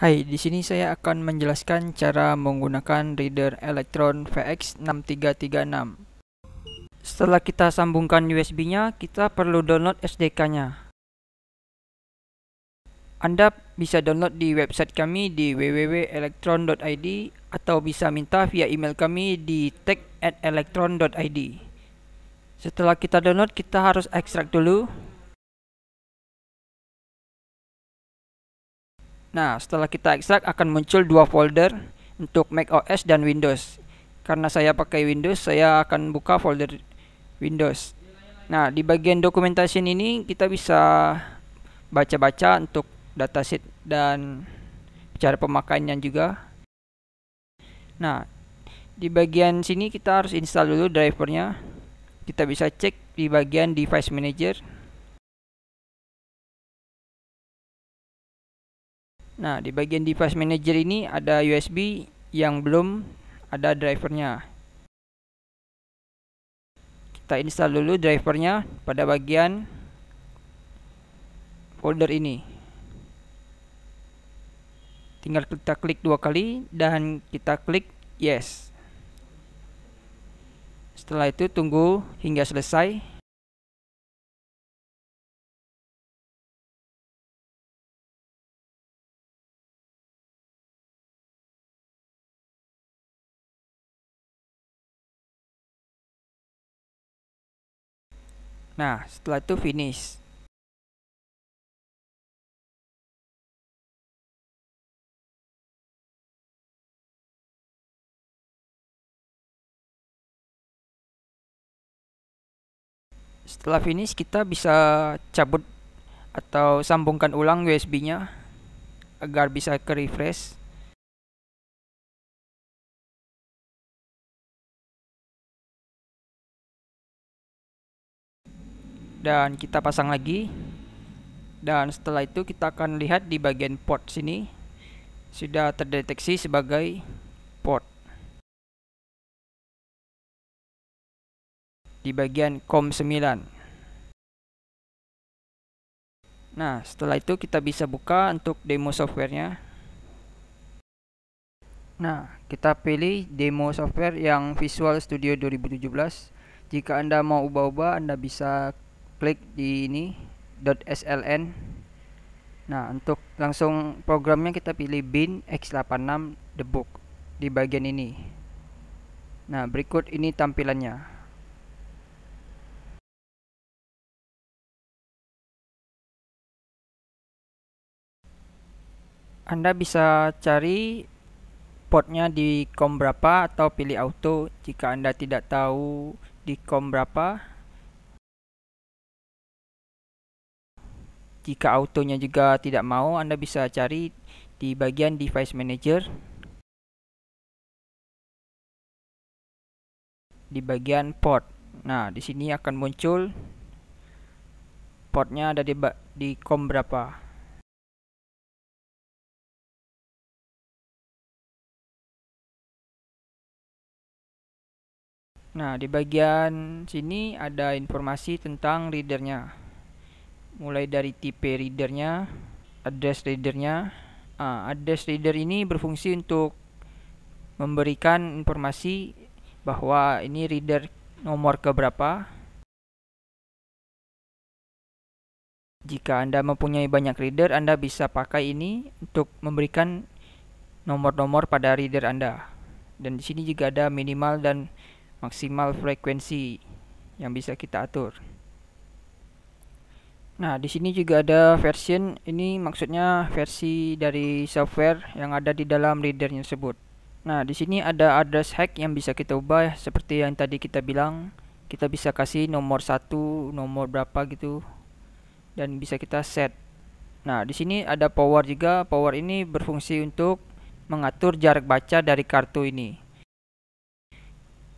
Hai, di sini saya akan menjelaskan cara menggunakan reader Electron VX6336. Setelah kita sambungkan USB-nya, kita perlu download SDK-nya. Anda bisa download di website kami di www.electron.id atau bisa minta via email kami di tech@electron.id. Setelah kita download, kita harus ekstrak dulu. Nah, setelah kita ekstrak akan muncul dua folder untuk macOS dan Windows. Karena saya pakai Windows, saya akan buka folder Windows. Nah, di bagian dokumentasi ini kita bisa baca-baca untuk dataset dan cara pemakaiannya juga. Nah, di bagian sini kita harus install dulu drivernya. Kita bisa cek di bagian device manager. Nah, di bagian device manager ini ada USB yang belum ada drivernya. Kita install dulu drivernya pada bagian folder ini. Tinggal kita klik dua kali dan kita klik yes. Setelah itu tunggu hingga selesai Nah, setelah itu finish. Setelah finish kita bisa cabut atau sambungkan ulang USB-nya agar bisa ke refresh. dan kita pasang lagi dan setelah itu kita akan lihat di bagian port sini sudah terdeteksi sebagai port di bagian COM9 nah setelah itu kita bisa buka untuk demo softwarenya nah kita pilih demo software yang Visual Studio 2017 jika Anda mau ubah-ubah, Anda bisa klik di ini .sln nah untuk langsung programnya kita pilih bin x86 debug di bagian ini nah berikut ini tampilannya Anda bisa cari portnya di COM berapa atau pilih auto jika Anda tidak tahu di COM berapa Jika autonya juga tidak mau, Anda bisa cari di bagian Device Manager. Di bagian port. Nah, di sini akan muncul portnya ada di, di COM berapa. Nah, di bagian sini ada informasi tentang readernya mulai dari tipe readernya address readernya uh, address reader ini berfungsi untuk memberikan informasi bahwa ini reader nomor keberapa jika Anda mempunyai banyak reader Anda bisa pakai ini untuk memberikan nomor-nomor pada reader Anda dan di sini juga ada minimal dan maksimal frekuensi yang bisa kita atur. Nah, di sini juga ada version. Ini maksudnya versi dari software yang ada di dalam readernya tersebut. Nah, di sini ada address hack yang bisa kita ubah seperti yang tadi kita bilang. Kita bisa kasih nomor satu, nomor berapa gitu. Dan bisa kita set. Nah, di sini ada power juga. Power ini berfungsi untuk mengatur jarak baca dari kartu ini.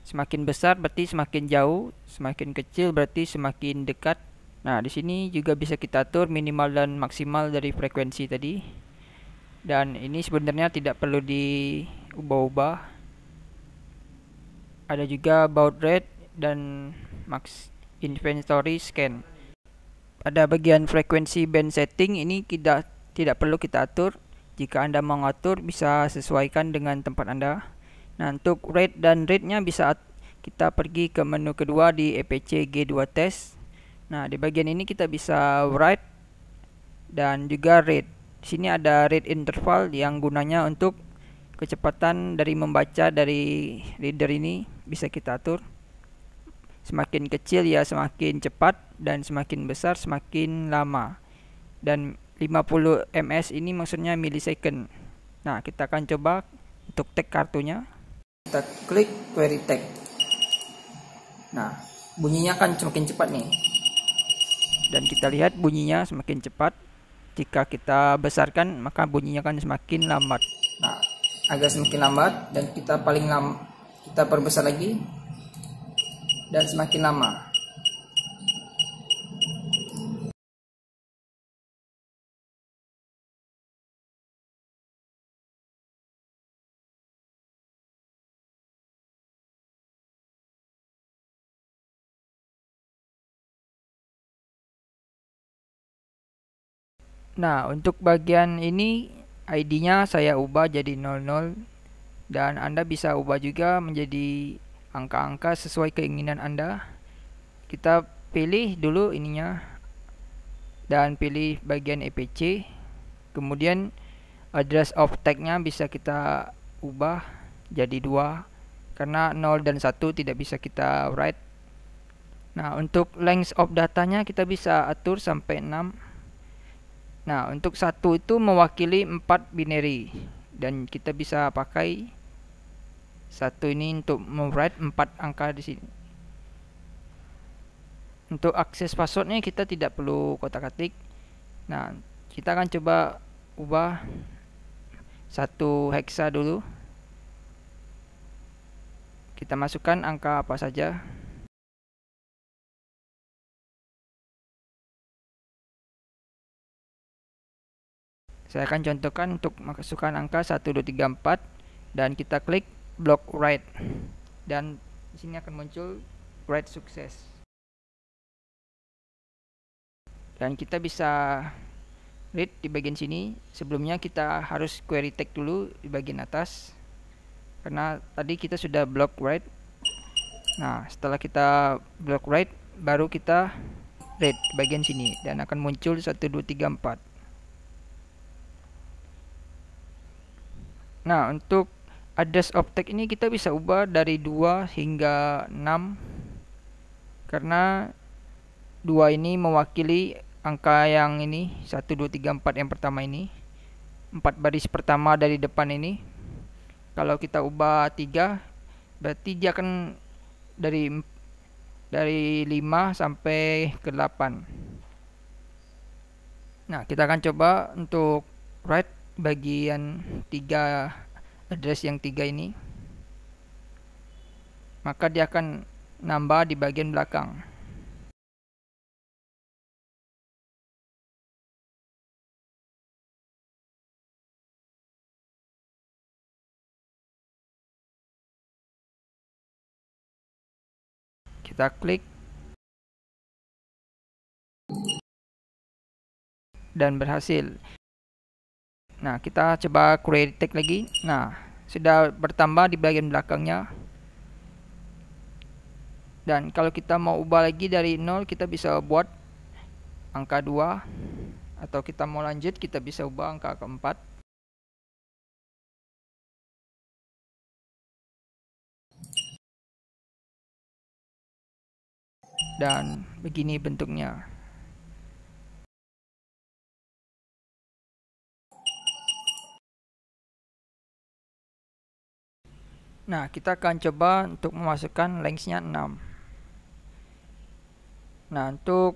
Semakin besar berarti semakin jauh, semakin kecil berarti semakin dekat Nah, di sini juga bisa kita atur minimal dan maksimal dari frekuensi tadi. Dan ini sebenarnya tidak perlu diubah-ubah. Ada juga baud rate dan max inventory scan. Pada bagian frekuensi band setting ini tidak tidak perlu kita atur. Jika Anda mengatur bisa sesuaikan dengan tempat Anda. Nah, untuk rate dan rate-nya bisa kita pergi ke menu kedua di EPC G2 test Nah, di bagian ini kita bisa write dan juga read. Di sini ada read interval yang gunanya untuk kecepatan dari membaca dari reader ini bisa kita atur. Semakin kecil ya semakin cepat dan semakin besar semakin lama. Dan 50 ms ini maksudnya milisecond. Nah, kita akan coba untuk tag kartunya. Kita klik query tag. Nah, bunyinya akan semakin cepat nih dan kita lihat bunyinya semakin cepat jika kita besarkan maka bunyinya akan semakin lambat nah agak semakin lambat dan kita paling lam kita perbesar lagi dan semakin lama Nah, untuk bagian ini ID-nya saya ubah jadi 00 dan Anda bisa ubah juga menjadi angka-angka sesuai keinginan Anda. Kita pilih dulu ininya dan pilih bagian EPC. Kemudian address of tag-nya bisa kita ubah jadi 2 karena 0 dan 1 tidak bisa kita write. Nah, untuk length of datanya kita bisa atur sampai 6 Nah, untuk satu itu mewakili empat binary dan kita bisa pakai satu ini untuk memwrite empat angka di sini. Untuk akses passwordnya kita tidak perlu kotak atik. Nah, kita akan coba ubah satu hexa dulu. Kita masukkan angka apa saja. Saya akan contohkan untuk masukkan angka 1234 dan kita klik block write dan di sini akan muncul write sukses. Dan kita bisa read di bagian sini. Sebelumnya kita harus query tag dulu di bagian atas karena tadi kita sudah block write. Nah, setelah kita block write baru kita read di bagian sini dan akan muncul 1234 Nah, untuk address object ini kita bisa ubah dari 2 hingga 6 karena 2 ini mewakili angka yang ini 1 2 3 4 yang pertama ini. 4 baris pertama dari depan ini. Kalau kita ubah 3 berarti dia akan dari dari 5 sampai ke 8. Nah, kita akan coba untuk write bagian tiga address yang tiga ini maka dia akan nambah di bagian belakang kita klik dan berhasil Nah, kita coba create tag lagi. Nah, sudah bertambah di bagian belakangnya. Dan kalau kita mau ubah lagi dari 0, kita bisa buat angka 2. Atau kita mau lanjut, kita bisa ubah angka keempat. Dan begini bentuknya. Nah, kita akan coba untuk memasukkan lengthnya nya 6. Nah, untuk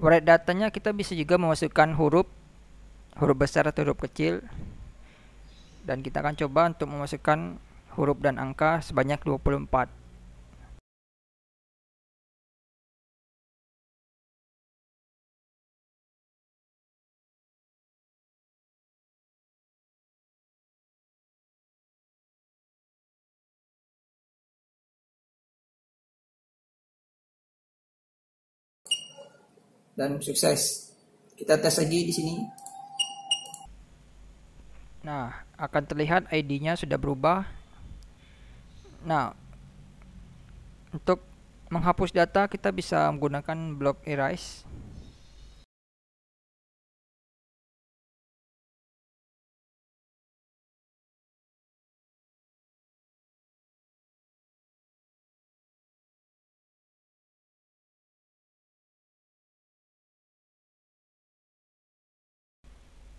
write datanya kita bisa juga memasukkan huruf huruf besar atau huruf kecil. Dan kita akan coba untuk memasukkan huruf dan angka sebanyak 24. dan sukses. Kita tes lagi di sini. Nah, akan terlihat ID-nya sudah berubah. Nah, untuk menghapus data kita bisa menggunakan block erase.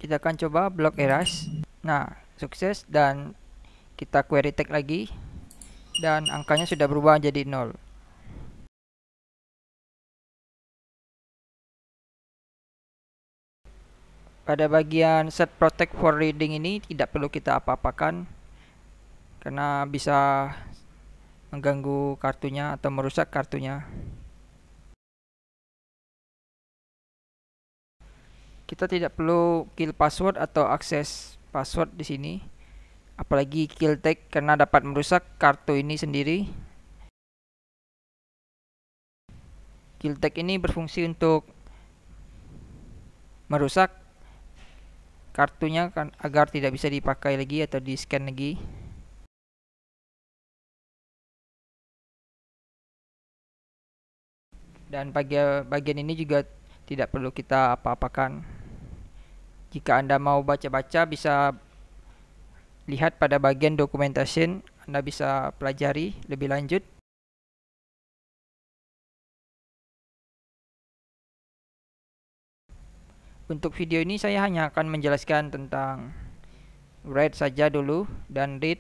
kita akan coba block eras nah sukses dan kita query tag lagi dan angkanya sudah berubah jadi 0 pada bagian set protect for reading ini tidak perlu kita apa-apakan karena bisa mengganggu kartunya atau merusak kartunya kita tidak perlu kill password atau akses password di sini apalagi kill tag karena dapat merusak kartu ini sendiri kill tag ini berfungsi untuk merusak kartunya kan agar tidak bisa dipakai lagi atau di scan lagi dan bagian bagian ini juga tidak perlu kita apa-apakan jika Anda mau baca-baca bisa lihat pada bagian documentation, Anda bisa pelajari lebih lanjut. Untuk video ini saya hanya akan menjelaskan tentang read saja dulu dan read.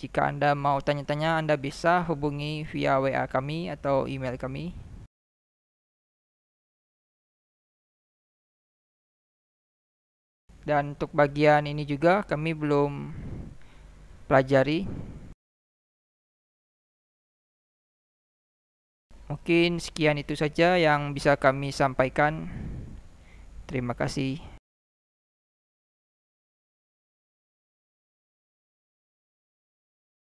Jika Anda mau tanya-tanya, Anda bisa hubungi via WA kami atau email kami. dan untuk bagian ini juga kami belum pelajari mungkin sekian itu saja yang bisa kami sampaikan terima kasih